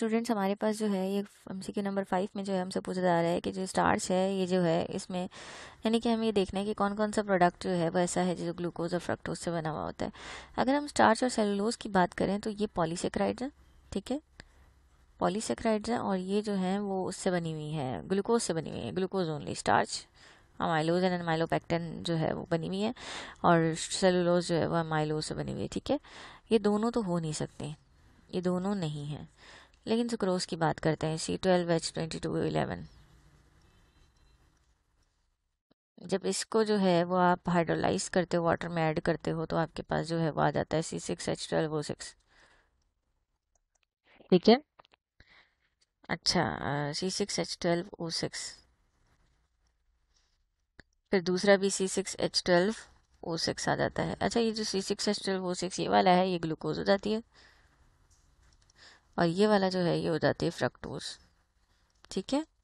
students हमारे पास जो है ये एम सी नंबर फाइव में जो है हमसे पूछा जा रहा है कि जो स्टार्च है ये जो है इसमें यानी कि हम ये देखना है कि कौन कौन सा प्रोडक्ट जो है वो ऐसा है जो ग्लूकोज और फ्रक्टोज से बना हुआ होता है अगर हम स्टार्च और सेलुलोज की बात करें तो ये पॉलीसेक्राइड है ठीक है पॉलीसेक्राइड है और ये जो है वो उससे बनी हुई है ग्लूकोज से बनी हुई है glucose only starch amylose and amylopectin जो है वो बनी हुई है और सेलुलोज जो है वो अमाइलोज से बनी हुई है ठीक है ये दोनों तो हो नहीं सकते ये दोनों नहीं हैं लेकिन सुक्रोज की बात करते हैं C twelve H twenty two eleven जब इसको जो है वो आप हाइड्रोलाइज करते हो वाटर में ऐड करते हो तो आपके पास जो है वो आ जाता है C six H twelve O six ठीक है अच्छा C six H twelve O six फिर दूसरा भी C six H twelve O six आ जाता है अच्छा ये जो C six H twelve O six ये वाला है ये ग्लूकोज हो जाती है और ये वाला जो है ये हो जाती है फ्रक्टोज ठीक है